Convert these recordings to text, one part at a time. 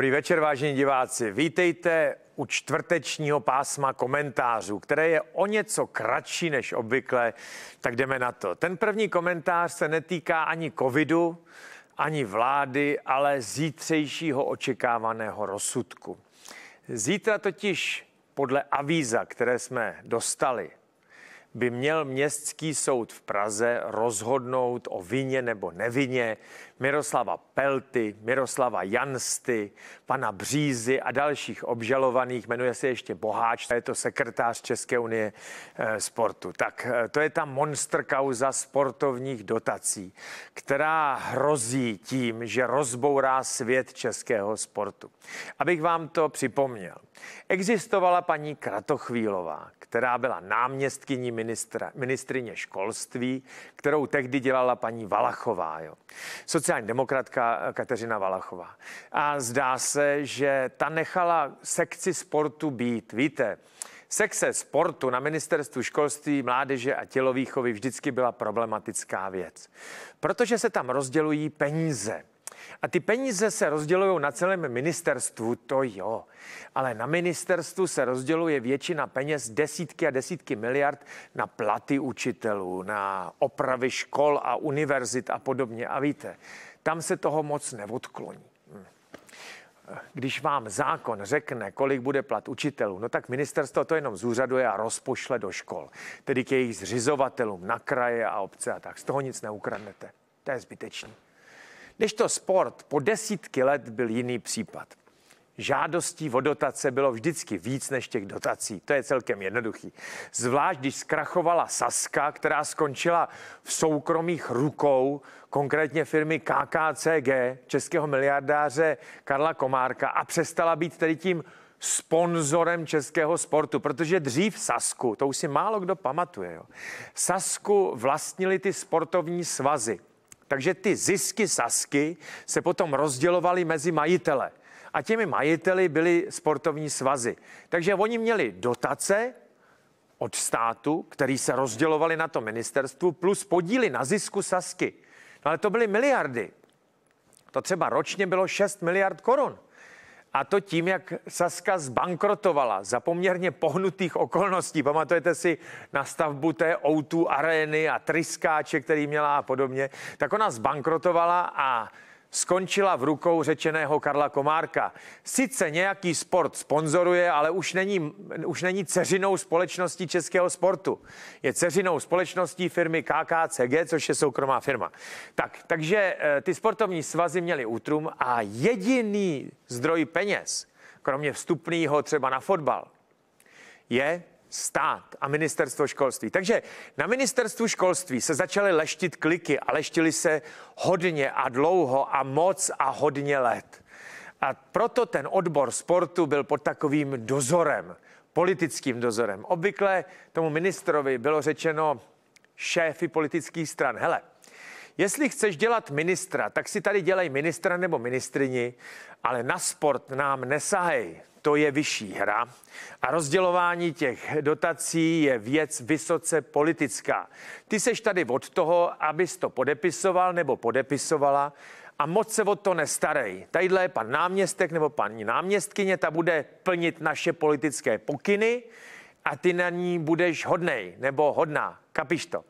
Dobrý večer, vážení diváci. Vítejte u čtvrtečního pásma komentářů, které je o něco kratší než obvykle, tak jdeme na to. Ten první komentář se netýká ani covidu, ani vlády, ale zítřejšího očekávaného rozsudku. Zítra totiž podle avíza, které jsme dostali, by měl městský soud v Praze rozhodnout o vině nebo nevině Miroslava Pelty, Miroslava Jansty, pana Břízy a dalších obžalovaných. Jmenuje se ještě Boháč, to je to sekretář České unie eh, sportu. Tak eh, to je ta monster kauza sportovních dotací, která hrozí tím, že rozbourá svět českého sportu. Abych vám to připomněl. Existovala paní Kratochvílová, která byla náměstkyní ministra, ministrině školství, kterou tehdy dělala paní Valachová. Jo. Soci sociální demokratka Kateřina Valachová. A zdá se, že ta nechala sekci sportu být. Víte, sekce sportu na ministerstvu školství, mládeže a tělovýchovy vždycky byla problematická věc, protože se tam rozdělují peníze. A ty peníze se rozdělují na celém ministerstvu, to jo. Ale na ministerstvu se rozděluje většina peněz, desítky a desítky miliard na platy učitelů, na opravy škol a univerzit a podobně. A víte, tam se toho moc neodkloní hm. když vám zákon řekne, kolik bude plat učitelů, no tak ministerstvo to jenom zúřaduje a rozpošle do škol, tedy k jejich zřizovatelům na kraje a obce a tak. Z toho nic neukradnete. To je zbytečný. Když to sport po desítky let byl jiný případ. Žádostí o dotace bylo vždycky víc než těch dotací. To je celkem jednoduchý. Zvlášť, když zkrachovala Saska, která skončila v soukromých rukou, konkrétně firmy KKCG, českého miliardáře Karla Komárka a přestala být tedy tím sponzorem českého sportu, protože dřív Sasku, to už si málo kdo pamatuje, jo, Sasku vlastnili ty sportovní svazy. Takže ty zisky Sasky se potom rozdělovaly mezi majitele. A těmi majiteli byly sportovní svazy. Takže oni měli dotace od státu, který se rozdělovali na to ministerstvu, plus podíly na zisku Sasky. No ale to byly miliardy. To třeba ročně bylo 6 miliard korun. A to tím, jak Saska zbankrotovala za poměrně pohnutých okolností. Pamatujete si na stavbu té o arény a tryskáče, který měla a podobně. Tak ona zbankrotovala a skončila v rukou řečeného Karla Komárka. Sice nějaký sport sponzoruje, ale už není, už není ceřinou společnosti českého sportu. Je ceřinou společností firmy KKCG, což je soukromá firma. Tak, takže eh, ty sportovní svazy měly útrum a jediný zdroj peněz, kromě vstupného třeba na fotbal, je stát a ministerstvo školství. Takže na ministerstvu školství se začaly leštit kliky a leštily se hodně a dlouho a moc a hodně let. A proto ten odbor sportu byl pod takovým dozorem, politickým dozorem. Obvykle tomu ministrovi bylo řečeno šéfy politických stran, hele, Jestli chceš dělat ministra, tak si tady dělej ministra nebo ministrini, ale na sport nám nesahej. To je vyšší hra a rozdělování těch dotací je věc vysoce politická. Ty seš tady od toho, abys to podepisoval nebo podepisovala a moc se o to nestarej. Tadyhle je pan náměstek nebo paní náměstkyně, ta bude plnit naše politické pokyny a ty na ní budeš hodnej nebo hodná. Kapiš to?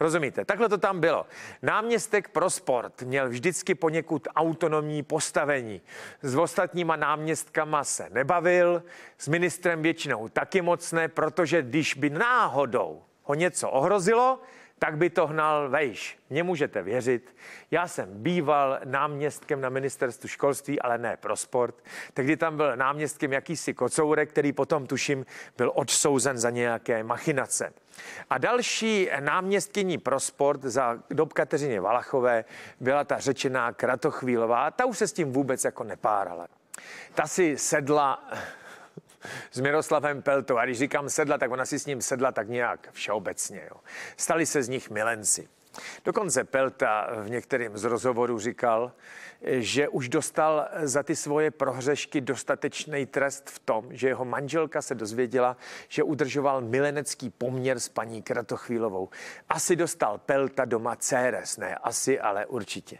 Rozumíte? Takhle to tam bylo. Náměstek pro sport měl vždycky poněkud autonomní postavení. S ostatníma náměstkama se nebavil, s ministrem většinou taky moc ne, protože když by náhodou ho něco ohrozilo, tak by to hnal vejš. Mně můžete věřit, já jsem býval náměstkem na ministerstvu školství, ale ne pro sport. Tehdy tam byl náměstkem jakýsi kocourek, který potom, tuším, byl odsouzen za nějaké machinace. A další náměstkyní pro sport za dob Kateřině Valachové byla ta řečená Kratochvílová. Ta už se s tím vůbec jako nepárala. Ta si sedla s Miroslavem Peltou. A když říkám sedla, tak ona si s ním sedla tak nějak všeobecně. Jo. Stali se z nich milenci. Dokonce Pelta v některém z rozhovorů říkal, že už dostal za ty svoje prohřešky dostatečný trest v tom, že jeho manželka se dozvěděla, že udržoval milenecký poměr s paní Kratochvílovou. Asi dostal Pelta doma Ceres, ne asi, ale určitě.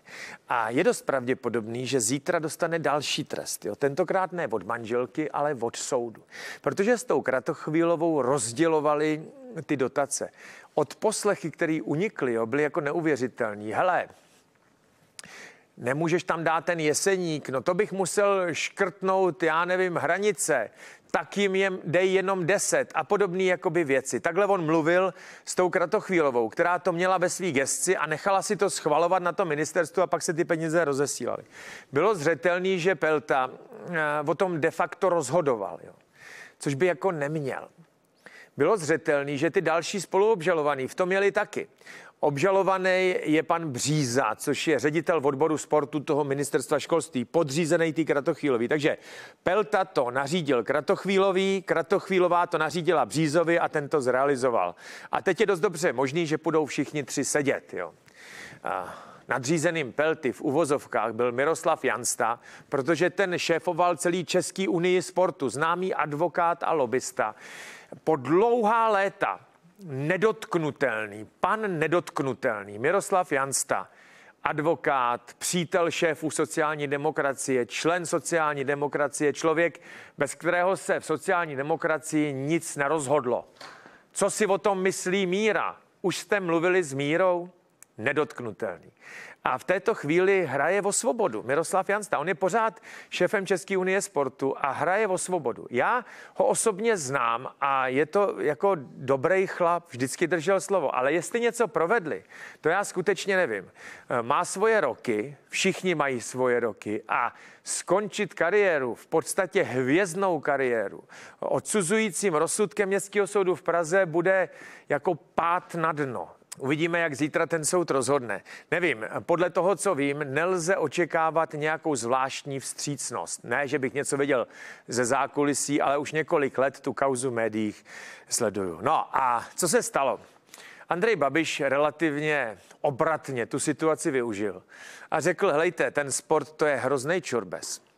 A je dost pravděpodobný, že zítra dostane další trest. Jo? Tentokrát ne od manželky, ale od soudu. Protože s tou Kratochvílovou rozdělovali ty dotace. Od poslechy, které unikly, jo, byly jako neuvěřitelní. Hele, nemůžeš tam dát ten jeseník, no to bych musel škrtnout, já nevím, hranice, tak jim je, dej jenom deset a podobný jakoby věci. Takhle on mluvil s tou Kratochvílovou, která to měla ve svý gesci a nechala si to schvalovat na to ministerstvu a pak se ty peníze rozesílaly. Bylo zřetelný, že Pelta eh, o tom de facto rozhodoval, jo. což by jako neměl bylo zřetelný, že ty další spoluobžalovaný v tom měli taky. Obžalovaný je pan Bříza, což je ředitel v odboru sportu toho ministerstva školství, podřízený tý Kratochvílový. Takže Pelta to nařídil Kratochvílový, Kratochvílová to nařídila Břízovi a ten to zrealizoval. A teď je dost dobře možný, že budou všichni tři sedět. Jo. A nadřízeným Pelty v uvozovkách byl Miroslav Jansta, protože ten šéfoval celý Český unii sportu, známý advokát a lobista po dlouhá léta nedotknutelný, pan nedotknutelný, Miroslav Jansta, advokát, přítel šéfů sociální demokracie, člen sociální demokracie, člověk, bez kterého se v sociální demokracii nic nerozhodlo. Co si o tom myslí Míra? Už jste mluvili s Mírou? Nedotknutelný a v této chvíli hraje o svobodu. Miroslav Jansta, on je pořád šéfem České unie sportu a hraje o svobodu. Já ho osobně znám a je to jako dobrý chlap, vždycky držel slovo, ale jestli něco provedli, to já skutečně nevím. Eh, má svoje roky, všichni mají svoje roky a skončit kariéru, v podstatě hvězdnou kariéru, odsuzujícím rozsudkem Městského soudu v Praze bude jako pát na dno. Uvidíme, jak zítra ten soud rozhodne. Nevím, podle toho, co vím, nelze očekávat nějakou zvláštní vstřícnost. Ne, že bych něco věděl ze zákulisí, ale už několik let tu kauzu v médiích sleduju. No a co se stalo? Andrej Babiš relativně obratně tu situaci využil a řekl, hlejte, ten sport to je hrozný čurbes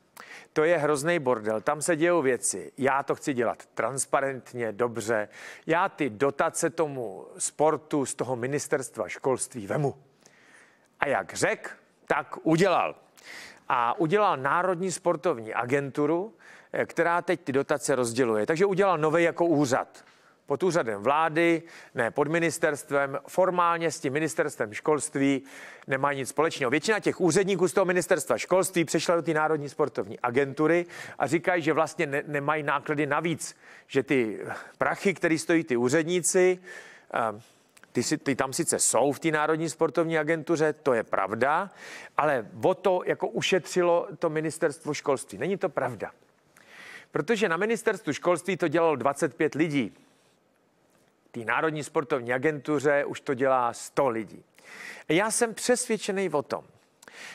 to je hrozný bordel, tam se dějou věci. Já to chci dělat transparentně, dobře. Já ty dotace tomu sportu z toho ministerstva školství vemu. A jak řek, tak udělal. A udělal Národní sportovní agenturu, eh, která teď ty dotace rozděluje. Takže udělal nový jako úřad pod úřadem vlády, ne pod ministerstvem, formálně s tím ministerstvem školství nemá nic společného. Většina těch úředníků z toho ministerstva školství přešla do té Národní sportovní agentury a říkají, že vlastně ne, nemají náklady navíc, že ty prachy, které stojí ty úředníci, ehm, ty, si, ty tam sice jsou v té Národní sportovní agentuře, to je pravda, ale o to jako ušetřilo to ministerstvo školství. Není to pravda. Protože na ministerstvu školství to dělalo 25 lidí té Národní sportovní agentuře už to dělá 100 lidí. Já jsem přesvědčený o tom,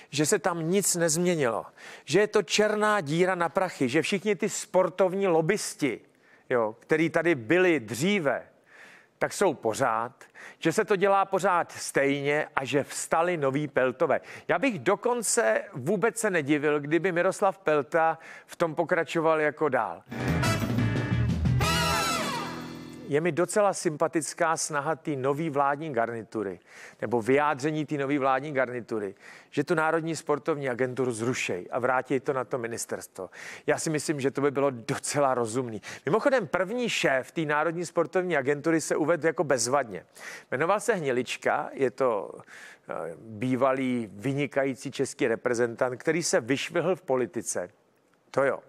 že se tam nic nezměnilo, že je to černá díra na prachy, že všichni ty sportovní lobbysti, jo, který tady byli dříve, tak jsou pořád, že se to dělá pořád stejně a že vstali noví Peltové. Já bych dokonce vůbec se nedivil, kdyby Miroslav Pelta v tom pokračoval jako dál je mi docela sympatická snaha té nový vládní garnitury, nebo vyjádření té nový vládní garnitury, že tu Národní sportovní agenturu zrušej a vrátí to na to ministerstvo. Já si myslím, že to by bylo docela rozumný. Mimochodem, první šéf té Národní sportovní agentury se uvedl jako bezvadně. Jmenoval se Hnilička, je to eh, bývalý vynikající český reprezentant, který se vyšvihl v politice. To jo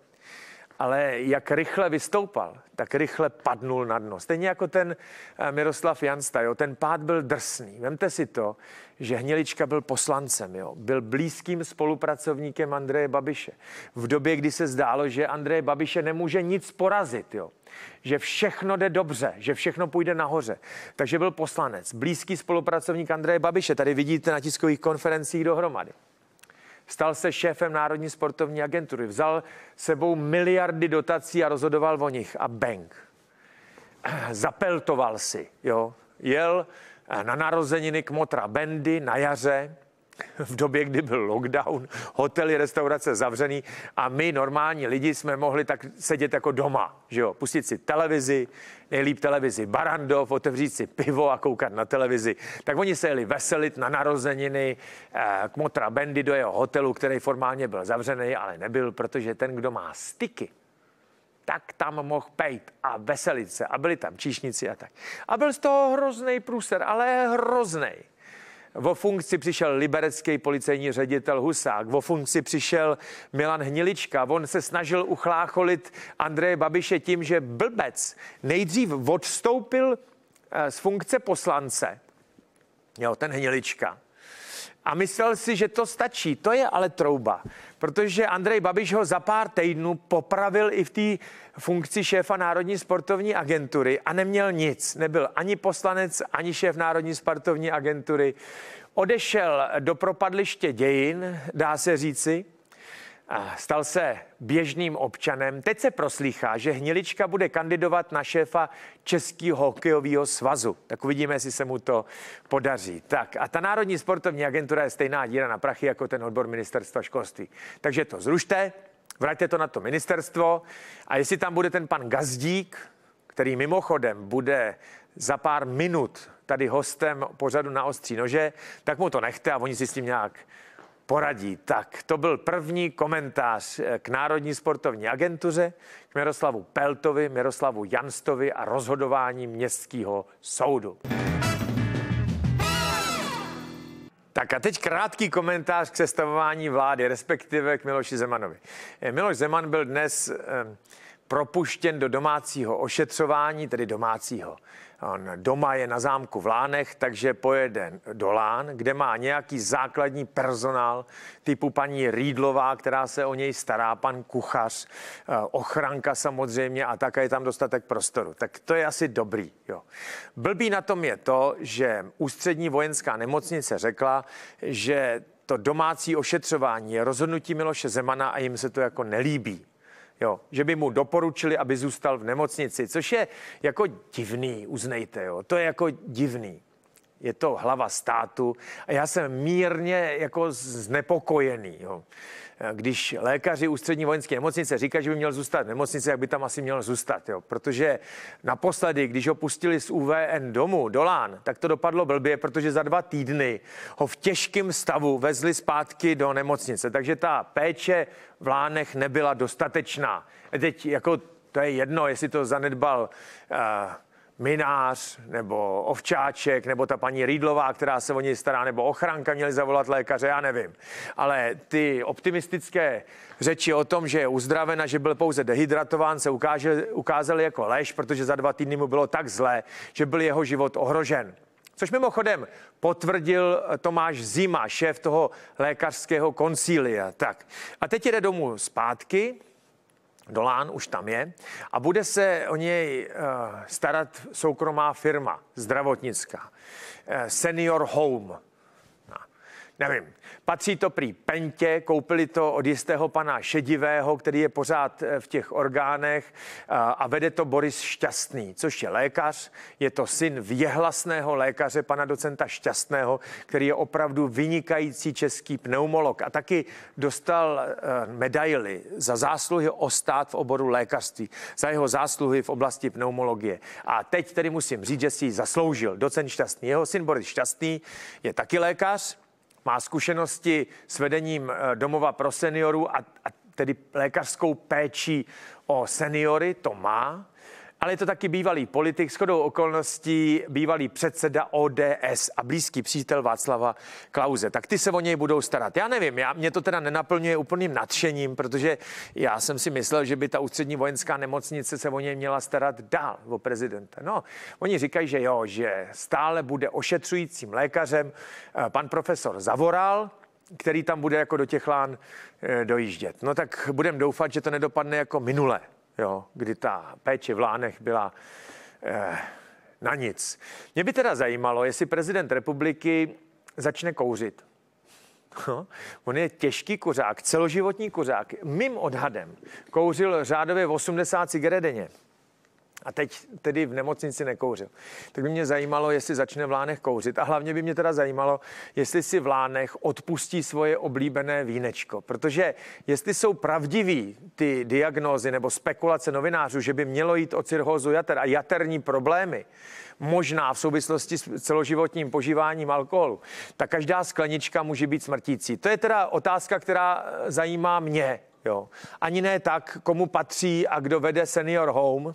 ale jak rychle vystoupal, tak rychle padnul na dno. Stejně jako ten eh, Miroslav Jansta, jo, ten pád byl drsný. Vemte si to, že Hnilička byl poslancem, jo, byl blízkým spolupracovníkem Andreje Babiše. V době, kdy se zdálo, že Andreje Babiše nemůže nic porazit, jo, že všechno jde dobře, že všechno půjde nahoře. Takže byl poslanec, blízký spolupracovník Andreje Babiše. Tady vidíte na tiskových konferencích dohromady. Stal se šéfem Národní sportovní agentury. Vzal sebou miliardy dotací a rozhodoval o nich. A bank Zapeltoval si, jo. Jel na narozeniny k motra, Bendy na jaře v době, kdy byl lockdown, hotely, restaurace zavřený a my normální lidi jsme mohli tak sedět jako doma, že jo, pustit si televizi, nejlíp televizi Barandov, otevřít si pivo a koukat na televizi. Tak oni se jeli veselit na narozeniny eh, k Motra Bendy do jeho hotelu, který formálně byl zavřený, ale nebyl, protože ten, kdo má styky, tak tam mohl pejt a veselit se a byli tam číšnici a tak. A byl z toho hrozný průser, ale hrozný. Vo funkci přišel liberecký policejní ředitel Husák, vo funkci přišel Milan Hnilička. On se snažil uchlácholit Andreje Babiše tím, že blbec nejdřív odstoupil eh, z funkce poslance, jo, ten Hnilička, a myslel si, že to stačí. To je ale trouba, protože Andrej Babiš ho za pár týdnů popravil i v té funkci šéfa Národní sportovní agentury a neměl nic. Nebyl ani poslanec, ani šéf Národní sportovní agentury. Odešel do propadliště dějin, dá se říci, stal se běžným občanem. Teď se proslýchá, že Hnilička bude kandidovat na šéfa Českého hokejového svazu. Tak uvidíme, jestli se mu to podaří. Tak a ta Národní sportovní agentura je stejná díra na prachy jako ten odbor ministerstva školství. Takže to zrušte, vraťte to na to ministerstvo a jestli tam bude ten pan Gazdík, který mimochodem bude za pár minut tady hostem pořadu na ostří nože, tak mu to nechte a oni si s tím nějak poradí. Tak, to byl první komentář eh, k Národní sportovní agentuře, k Miroslavu Peltovi, Miroslavu Janstovi a rozhodování městského soudu. Tak a teď krátký komentář k sestavování vlády, respektive k Miloši Zemanovi. Eh, Miloš Zeman byl dnes eh, propuštěn do domácího ošetřování, tedy domácího. On doma je na zámku v Lánech, takže pojede do Lán, kde má nějaký základní personál typu paní Rýdlová, která se o něj stará, pan kuchař, eh, ochranka samozřejmě a také je tam dostatek prostoru. Tak to je asi dobrý. Jo. Blbý na tom je to, že ústřední vojenská nemocnice řekla, že to domácí ošetřování je rozhodnutí Miloše Zemana a jim se to jako nelíbí. Jo, že by mu doporučili, aby zůstal v nemocnici, což je jako divný, uznejte, jo. To je jako divný. Je to hlava státu a já jsem mírně jako znepokojený, jo. Eh, když lékaři ústřední vojenské nemocnice říkají, že by měl zůstat v nemocnici, jak by tam asi měl zůstat. Jo? Protože naposledy, když ho pustili z UVN domů do Lán, tak to dopadlo blbě, protože za dva týdny ho v těžkém stavu vezli zpátky do nemocnice. Takže ta péče v Lánech nebyla dostatečná. Teď jako to je jedno, jestli to zanedbal uh, minář nebo ovčáček nebo ta paní Rýdlová, která se o něj stará, nebo ochranka měli zavolat lékaře, já nevím. Ale ty optimistické řeči o tom, že je uzdravena, že byl pouze dehydratován, se ukáže, ukázaly jako lež, protože za dva týdny mu bylo tak zlé, že byl jeho život ohrožen. Což mimochodem potvrdil Tomáš Zima, šéf toho lékařského koncília. Tak. A teď jede domů zpátky, Dolán už tam je a bude se o něj eh, starat soukromá firma, zdravotnická, eh, Senior Home nevím. Patří to prý Pentě, koupili to od jistého pana Šedivého, který je pořád eh, v těch orgánech a vede to Boris Šťastný, což je lékař. Je to syn věhlasného lékaře, pana docenta Šťastného, který je opravdu vynikající český pneumolog a taky dostal eh, medaily za zásluhy o stát v oboru lékařství, za jeho zásluhy v oblasti pneumologie. A teď tedy musím říct, že si ji zasloužil docent Šťastný. Jeho syn Boris Šťastný je taky lékař, má zkušenosti s vedením eh, domova pro seniorů a, a tedy lékařskou péčí o seniory, to má, ale je to taky bývalý politik, shodou okolností bývalý předseda ODS a blízký přítel Václava Klauze. Tak ty se o něj budou starat. Já nevím, já, mě to teda nenaplňuje úplným nadšením, protože já jsem si myslel, že by ta ústřední vojenská nemocnice se o něj měla starat dál, o prezidenta. No, oni říkají, že jo, že stále bude ošetřujícím lékařem eh, pan profesor Zavoral, který tam bude jako do těch lán eh, dojíždět. No tak budem doufat, že to nedopadne jako minule, jo, kdy ta péče v Lánech byla eh, na nic. Mě by teda zajímalo, jestli prezident republiky začne kouřit. No, on je těžký kuřák, celoživotní kuřák. Mým odhadem kouřil řádově 80 cigaret denně a teď tedy v nemocnici nekouřil. Tak by mě zajímalo, jestli začne v Lánech kouřit. A hlavně by mě teda zajímalo, jestli si v Lánech odpustí svoje oblíbené vínečko. Protože jestli jsou pravdivý ty diagnózy nebo spekulace novinářů, že by mělo jít o cirhózu jater a jaterní problémy, možná v souvislosti s celoživotním požíváním alkoholu, tak každá sklenička může být smrtící. To je teda otázka, která eh, zajímá mě. Jo. Ani ne tak, komu patří a kdo vede senior home,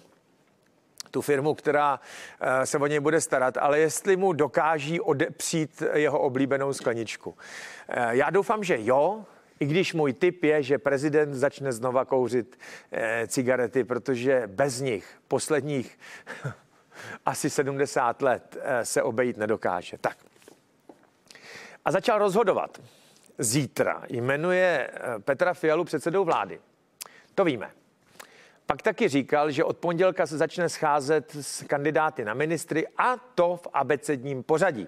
tu firmu, která eh, se o něj bude starat, ale jestli mu dokáží odepřít jeho oblíbenou skleničku. Eh, já doufám, že jo, i když můj tip je, že prezident začne znova kouřit eh, cigarety, protože bez nich posledních asi 70 let se obejít nedokáže. Tak. A začal rozhodovat. Zítra jmenuje Petra Fialu předsedou vlády. To víme. Pak taky říkal, že od pondělka se začne scházet s kandidáty na ministry a to v abecedním pořadí.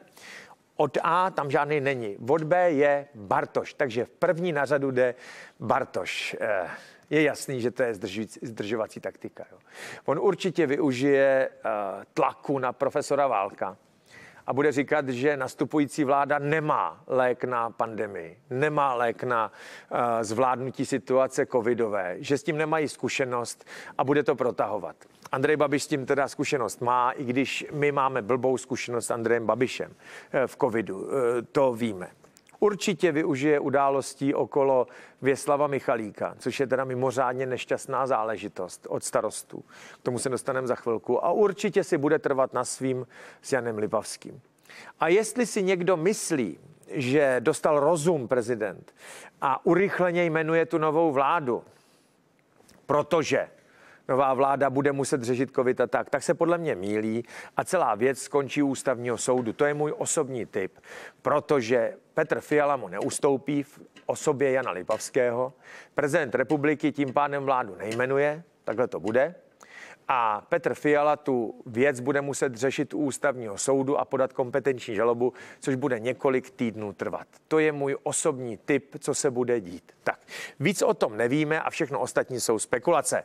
Od A tam žádný není. Od B je Bartoš, takže v první na řadu jde Bartoš. Eh, je jasný, že to je zdržovací taktika. Jo. On určitě využije eh, tlaku na profesora Válka a bude říkat, že nastupující vláda nemá lék na pandemii, nemá lék na uh, zvládnutí situace covidové, že s tím nemají zkušenost a bude to protahovat. Andrej Babiš s tím teda zkušenost má, i když my máme blbou zkušenost s Andrejem Babišem eh, v covidu, eh, to víme určitě využije událostí okolo Věslava Michalíka, což je teda mimořádně nešťastná záležitost od starostů. K tomu se dostaneme za chvilku. A určitě si bude trvat na svým s Janem Lipavským. A jestli si někdo myslí, že dostal rozum prezident a urychleně jmenuje tu novou vládu, protože nová vláda bude muset řešit covid a tak, tak se podle mě mílí a celá věc skončí ústavního soudu. To je můj osobní tip, protože Petr Fiala mu neustoupí v osobě Jana Lipavského. Prezident republiky tím pádem vládu nejmenuje, takhle to bude. A Petr Fiala tu věc bude muset řešit u ústavního soudu a podat kompetenční žalobu, což bude několik týdnů trvat. To je můj osobní tip, co se bude dít. Tak, víc o tom nevíme a všechno ostatní jsou spekulace.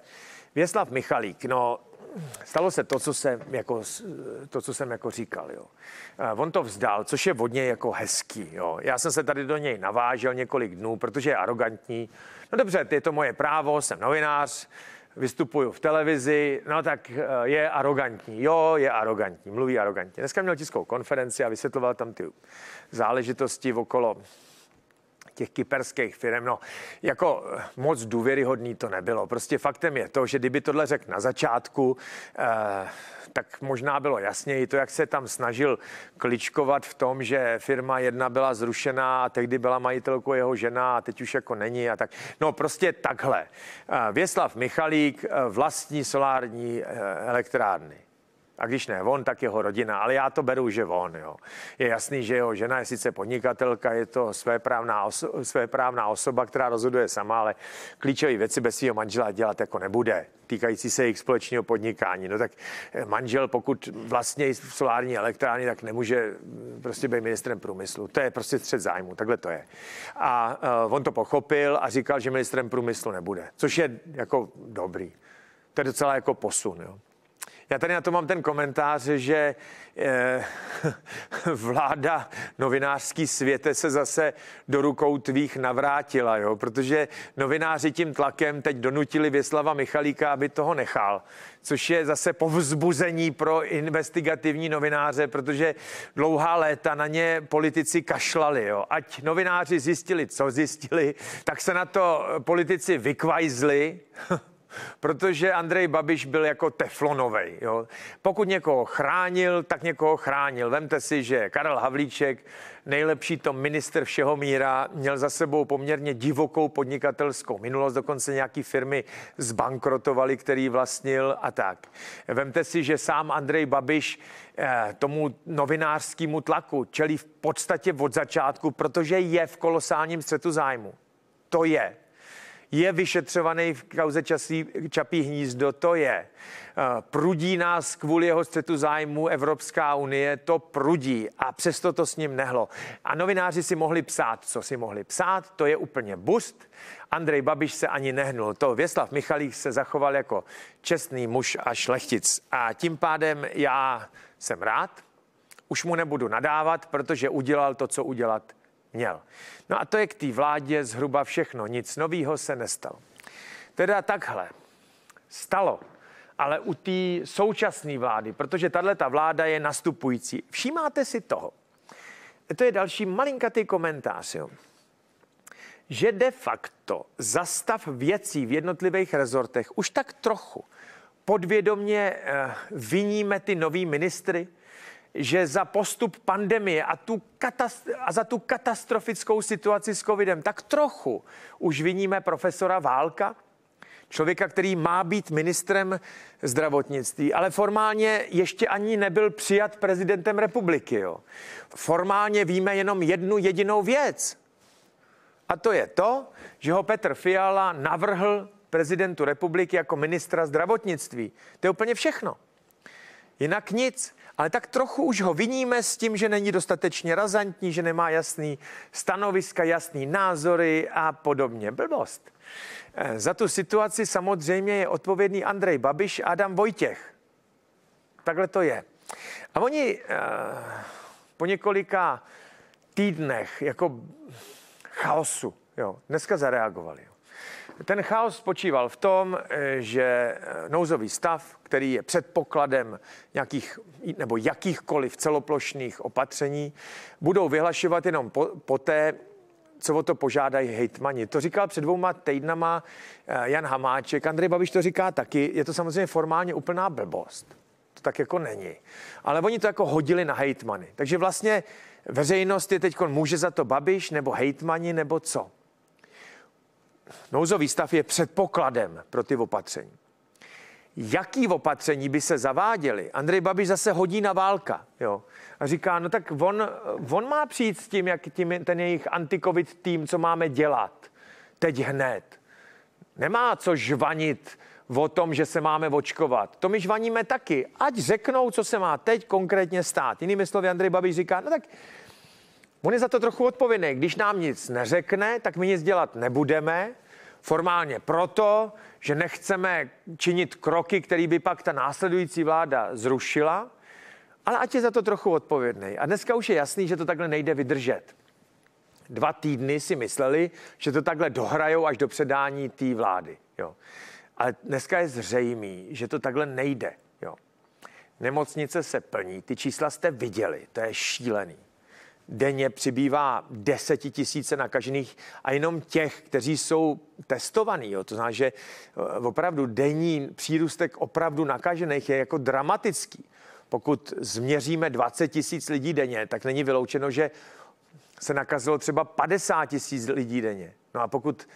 Věslav Michalík, no stalo se to, co jsem jako, to, co jsem jako říkal. Jo. On to vzdal, což je vodně jako hezký. Jo. Já jsem se tady do něj navážel několik dnů, protože je arrogantní. No dobře, je to moje právo, jsem novinář, vystupuju v televizi, no tak eh, je arrogantní. Jo, je arrogantní, mluví arrogantně. Dneska měl tiskovou konferenci a vysvětloval tam ty záležitosti okolo těch kyperských firm. No, jako eh, moc důvěryhodný to nebylo. Prostě faktem je to, že kdyby tohle řekl na začátku, eh, tak možná bylo jasněji to, jak se tam snažil kličkovat v tom, že firma jedna byla zrušená a tehdy byla majitelkou jeho žena a teď už jako není a tak. No prostě takhle. Eh, Věslav Michalík eh, vlastní solární elektrárny. A když ne on, tak jeho rodina. Ale já to beru, že on. Jo. Je jasný, že jeho žena je sice podnikatelka, je to svéprávná, oso- svéprávná osoba, která rozhoduje sama, ale klíčové věci bez svého manžela dělat jako nebude týkající se jejich společného podnikání. No tak eh, manžel, pokud vlastně v solární elektrárně, tak nemůže mm, prostě být ministrem průmyslu. To je prostě střed zájmu, takhle to je. A uh, on to pochopil a říkal, že ministrem průmyslu nebude, což je jako dobrý. To je docela jako posun. Jo. Já tady na to mám ten komentář, že eh, vláda, novinářský světe se zase do rukou tvých navrátila, jo? protože novináři tím tlakem teď donutili Věslava Michalíka, aby toho nechal, což je zase povzbuzení pro investigativní novináře, protože dlouhá léta na ně politici kašlali. Jo? Ať novináři zjistili, co zjistili, tak se na to politici vykvajzli protože Andrej Babiš byl jako teflonovej. Jo. Pokud někoho chránil, tak někoho chránil. Vemte si, že Karel Havlíček, nejlepší to minister všeho míra, měl za sebou poměrně divokou podnikatelskou minulost, dokonce nějaký firmy zbankrotovali, který vlastnil a tak. Vemte si, že sám Andrej Babiš eh, tomu novinářskému tlaku čelí v podstatě od začátku, protože je v kolosálním střetu zájmu. To je je vyšetřovaný v kauze časí, Čapí hnízdo, to je. Eh, prudí nás kvůli jeho střetu zájmu Evropská unie, to prudí a přesto to s ním nehlo. A novináři si mohli psát, co si mohli psát, to je úplně bust. Andrej Babiš se ani nehnul. To Věslav Michalík se zachoval jako čestný muž a šlechtic. A tím pádem já jsem rád, už mu nebudu nadávat, protože udělal to, co udělat měl. No a to je k té vládě zhruba všechno. Nic nového se nestalo. Teda takhle. Stalo, ale u té současné vlády, protože tahle ta vláda je nastupující. Všímáte si toho? To je další malinkatý komentář, jo? že de facto zastav věcí v jednotlivých rezortech už tak trochu podvědomě eh, viníme ty nový ministry, že za postup pandemie a, tu a za tu katastrofickou situaci s covidem tak trochu už viníme profesora Válka, člověka, který má být ministrem zdravotnictví, ale formálně ještě ani nebyl přijat prezidentem republiky. Jo. Formálně víme jenom jednu jedinou věc. A to je to, že ho Petr Fiala navrhl prezidentu republiky jako ministra zdravotnictví. To je úplně všechno. Jinak nic ale tak trochu už ho viníme s tím, že není dostatečně razantní, že nemá jasný stanoviska, jasný názory a podobně. Blbost. Eh, za tu situaci samozřejmě je odpovědný Andrej Babiš a Adam Vojtěch. Takhle to je. A oni eh, po několika týdnech jako chaosu, jo, dneska zareagovali. Ten chaos spočíval v tom, eh, že eh, nouzový stav, který je předpokladem nějakých nebo jakýchkoliv celoplošných opatření, budou vyhlašovat jenom po, poté, co o to požádají hejtmani. To říkal před dvouma týdnama eh, Jan Hamáček. Andrej Babiš to říká taky. Je to samozřejmě formálně úplná blbost. To tak jako není. Ale oni to jako hodili na hejtmany. Takže vlastně veřejnost je teď může za to Babiš nebo hejtmani nebo co. Nouzový stav je předpokladem pro ty opatření. Jaký opatření by se zaváděly? Andrej Babiš zase hodí na válka. Jo? A říká, no tak on, on má přijít s tím, jak tím, ten jejich antikovit tým, co máme dělat. Teď hned. Nemá co žvanit o tom, že se máme očkovat. To my žvaníme taky. Ať řeknou, co se má teď konkrétně stát. Jinými slovy, Andrej Babiš říká, no tak On je za to trochu odpovědný. Když nám nic neřekne, tak my nic dělat nebudeme. Formálně proto, že nechceme činit kroky, který by pak ta následující vláda zrušila, ale ať je za to trochu odpovědný. A dneska už je jasný, že to takhle nejde vydržet. Dva týdny si mysleli, že to takhle dohrajou až do předání té vlády. Jo. Ale dneska je zřejmý, že to takhle nejde. Jo. Nemocnice se plní, ty čísla jste viděli, to je šílený denně přibývá desetitisíce nakažených a jenom těch, kteří jsou testovaní. Jo. To znamená, že eh, opravdu denní přírůstek opravdu nakažených je jako dramatický. Pokud změříme 20 tisíc lidí denně, tak není vyloučeno, že se nakazilo třeba 50 tisíc lidí denně. No a pokud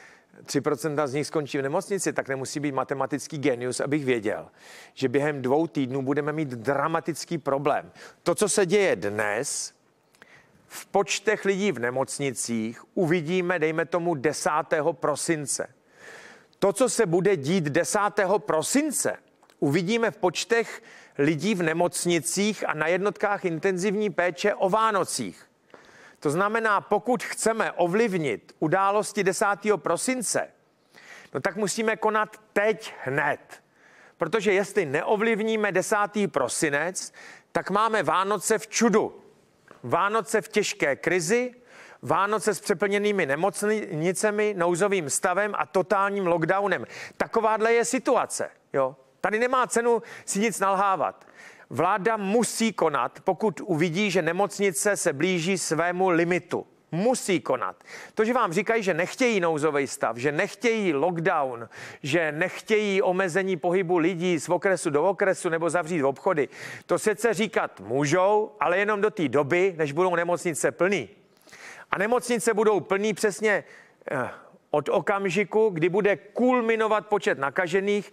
3% z nich skončí v nemocnici, tak nemusí být matematický genius, abych věděl, že během dvou týdnů budeme mít dramatický problém. To, co se děje dnes, v počtech lidí v nemocnicích uvidíme, dejme tomu, 10. prosince. To, co se bude dít 10. prosince, uvidíme v počtech lidí v nemocnicích a na jednotkách intenzivní péče o Vánocích. To znamená, pokud chceme ovlivnit události 10. prosince, no tak musíme konat teď hned. Protože jestli neovlivníme 10. prosinec, tak máme Vánoce v čudu. Vánoce v těžké krizi, Vánoce s přeplněnými nemocnicemi, nouzovým stavem a totálním lockdownem. Takováhle je situace. Jo? Tady nemá cenu si nic nalhávat. Vláda musí konat, pokud uvidí, že nemocnice se blíží svému limitu musí konat. To, že vám říkají, že nechtějí nouzový stav, že nechtějí lockdown, že nechtějí omezení pohybu lidí z okresu do okresu nebo zavřít v obchody, to sice říkat můžou, ale jenom do té doby, než budou nemocnice plný. A nemocnice budou plný přesně eh, od okamžiku, kdy bude kulminovat počet nakažených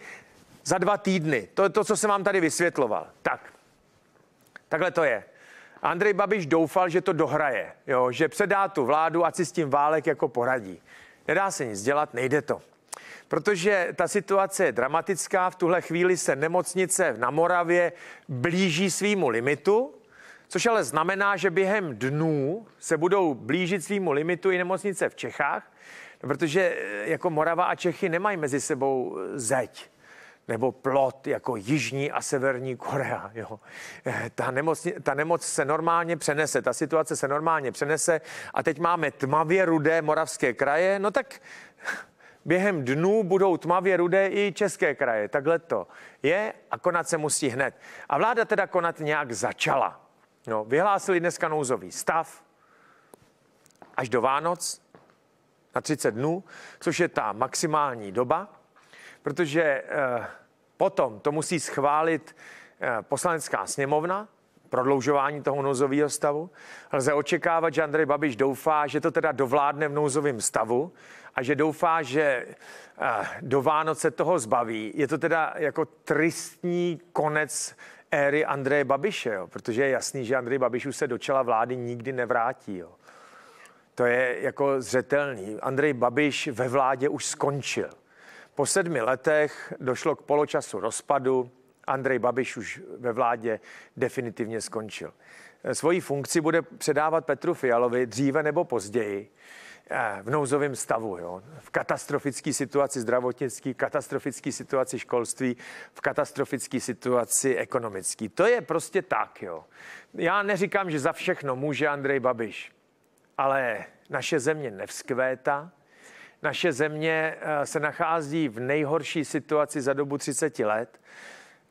za dva týdny. To je to, co jsem vám tady vysvětloval. Tak, takhle to je. Andrej Babiš doufal, že to dohraje, jo, že předá tu vládu, a si s tím válek jako poradí. Nedá se nic dělat, nejde to. Protože ta situace je dramatická, v tuhle chvíli se nemocnice na Moravě blíží svýmu limitu, což ale znamená, že během dnů se budou blížit svýmu limitu i nemocnice v Čechách, protože eh, jako Morava a Čechy nemají mezi sebou eh, zeď nebo plot jako Jižní a Severní Korea. Jo. Eh, ta, nemoc, ta nemoc se normálně přenese, ta situace se normálně přenese a teď máme tmavě rudé moravské kraje, no tak během dnů budou tmavě rudé i české kraje. Takhle to je a konat se musí hned. A vláda teda konat nějak začala. No, vyhlásili dneska nouzový stav až do Vánoc na 30 dnů, což je ta maximální doba, protože eh, potom to musí schválit eh, poslanecká sněmovna, prodloužování toho nouzového stavu. Lze očekávat, že Andrej Babiš doufá, že to teda dovládne v nouzovém stavu a že doufá, že eh, do Vánoce toho zbaví. Je to teda jako tristní konec éry Andreje Babiše, jo? protože je jasný, že Andrej Babiš už se do čela vlády nikdy nevrátí. Jo? To je jako zřetelný. Andrej Babiš ve vládě už skončil. Po sedmi letech došlo k poločasu rozpadu. Andrej Babiš už ve vládě definitivně skončil. Svoji funkci bude předávat Petru Fialovi dříve nebo později eh, v nouzovém stavu, jo? v katastrofické situaci zdravotnické, katastrofické situaci školství, v katastrofické situaci ekonomické. To je prostě tak. Jo? Já neříkám, že za všechno může Andrej Babiš, ale naše země nevzkvéta, naše země eh, se nachází v nejhorší situaci za dobu 30 let.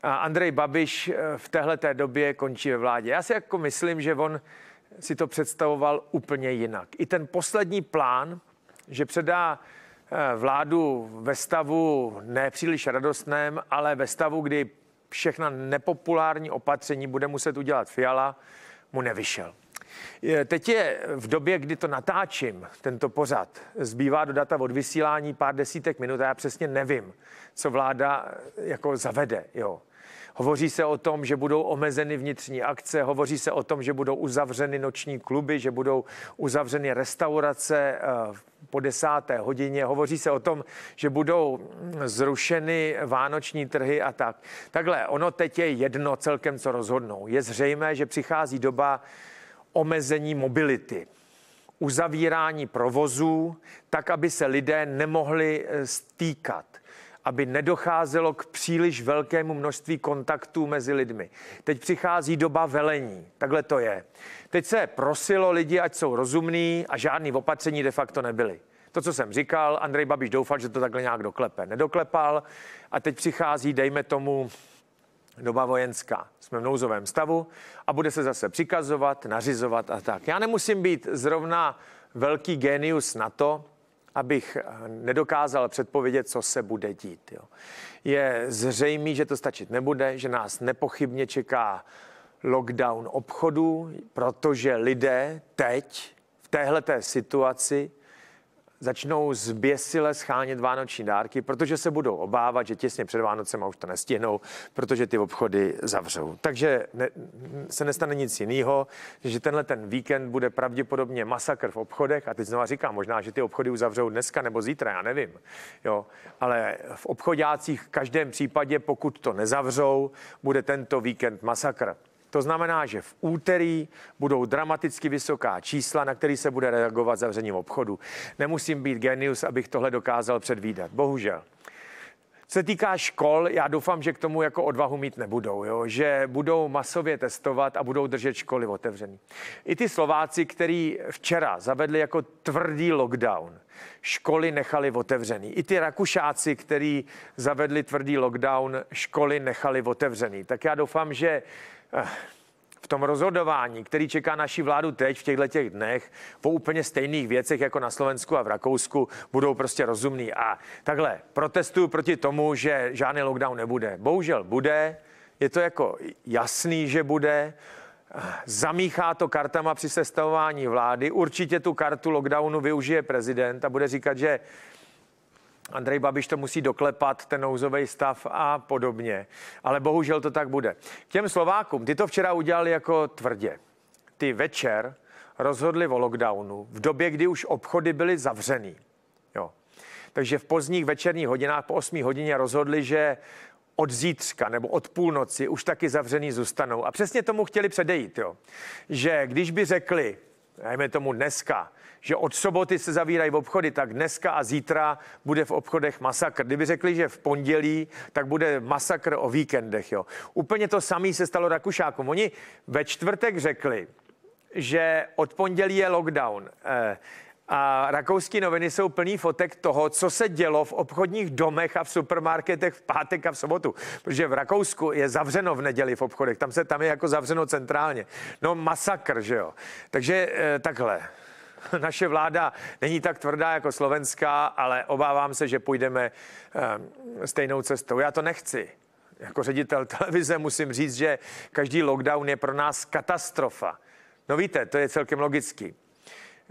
Andrej Babiš eh, v téhle té době končí ve vládě. Já si jako myslím, že on si to představoval úplně jinak. I ten poslední plán, že předá eh, vládu ve stavu nepříliš radostném, ale ve stavu, kdy všechna nepopulární opatření bude muset udělat Fiala, mu nevyšel. Teď je v době, kdy to natáčím, tento pořad, zbývá do data od vysílání pár desítek minut a já přesně nevím, co vláda eh, jako zavede. Jo. Hovoří se o tom, že budou omezeny vnitřní akce, hovoří se o tom, že budou uzavřeny noční kluby, že budou uzavřeny restaurace eh, po desáté hodině, hovoří se o tom, že budou hm, zrušeny vánoční trhy a tak. Takhle, ono teď je jedno celkem, co rozhodnou. Je zřejmé, že přichází doba, omezení mobility, uzavírání provozů, tak, aby se lidé nemohli eh, stýkat aby nedocházelo k příliš velkému množství kontaktů mezi lidmi. Teď přichází doba velení, takhle to je. Teď se prosilo lidi, ať jsou rozumní a žádný opatření de facto nebyly. To, co jsem říkal, Andrej Babiš doufal, že to takhle nějak doklepe. Nedoklepal a teď přichází, dejme tomu, doba vojenská. Jsme v nouzovém stavu a bude se zase přikazovat, nařizovat a tak. Já nemusím být zrovna velký genius na to, abych eh, nedokázal předpovědět, co se bude dít. Jo. Je zřejmé, že to stačit nebude, že nás nepochybně čeká lockdown obchodů, protože lidé teď v téhleté situaci začnou zběsile schánět vánoční dárky, protože se budou obávat, že těsně před Vánocem už to nestihnou, protože ty obchody zavřou. Takže ne, se nestane nic jiného, že tenhle ten víkend bude pravděpodobně masakr v obchodech. A teď znova říkám, možná, že ty obchody už zavřou dneska nebo zítra, já nevím. Jo. Ale v obchodácích v každém případě, pokud to nezavřou, bude tento víkend masakr. To znamená, že v úterý budou dramaticky vysoká čísla, na které se bude reagovat zavřením obchodu. Nemusím být genius, abych tohle dokázal předvídat. Bohužel se týká škol, já doufám, že k tomu jako odvahu mít nebudou, jo? že budou masově testovat a budou držet školy otevřený. I ty Slováci, který včera zavedli jako tvrdý lockdown, školy nechali otevřený. I ty Rakušáci, který zavedli tvrdý lockdown, školy nechali otevřený. Tak já doufám, že v tom rozhodování, který čeká naši vládu teď v těchto těch dnech, po úplně stejných věcech jako na Slovensku a v Rakousku, budou prostě rozumný. A takhle protestuju proti tomu, že žádný lockdown nebude. Bohužel bude, je to jako jasný, že bude. Zamíchá to kartama při sestavování vlády. Určitě tu kartu lockdownu využije prezident a bude říkat, že Andrej Babiš to musí doklepat, ten nouzový stav a podobně. Ale bohužel to tak bude. K těm Slovákům, ty to včera udělali jako tvrdě. Ty večer rozhodli o lockdownu v době, kdy už obchody byly zavřený. Jo. Takže v pozdních večerních hodinách po 8 hodině rozhodli, že od zítřka nebo od půlnoci už taky zavřený zůstanou. A přesně tomu chtěli předejít, jo. že když by řekli, dejme tomu dneska, že od soboty se zavírají v obchody, tak dneska a zítra bude v obchodech masakr. Kdyby řekli, že v pondělí, tak bude masakr o víkendech. Jo. Úplně to samé se stalo Rakušákům. Oni ve čtvrtek řekli, že od pondělí je lockdown. Eh, a rakouské noviny jsou plný fotek toho, co se dělo v obchodních domech a v supermarketech v pátek a v sobotu. Protože v Rakousku je zavřeno v neděli v obchodech, tam se tam je jako zavřeno centrálně. No masakr, že jo. Takže eh, takhle naše vláda není tak tvrdá jako slovenská, ale obávám se, že půjdeme eh, stejnou cestou. Já to nechci. Jako ředitel televize musím říct, že každý lockdown je pro nás katastrofa. No víte, to je celkem logický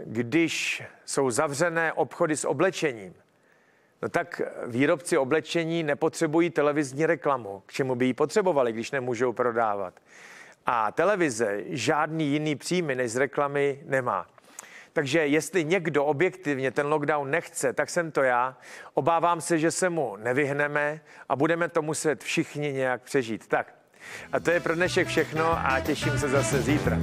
když jsou zavřené obchody s oblečením, no tak výrobci oblečení nepotřebují televizní reklamu, k čemu by ji potřebovali, když nemůžou prodávat. A televize žádný jiný příjmy než z reklamy nemá. Takže jestli někdo objektivně ten lockdown nechce, tak jsem to já. Obávám se, že se mu nevyhneme a budeme to muset všichni nějak přežít. Tak a to je pro dnešek všechno a těším se zase zítra.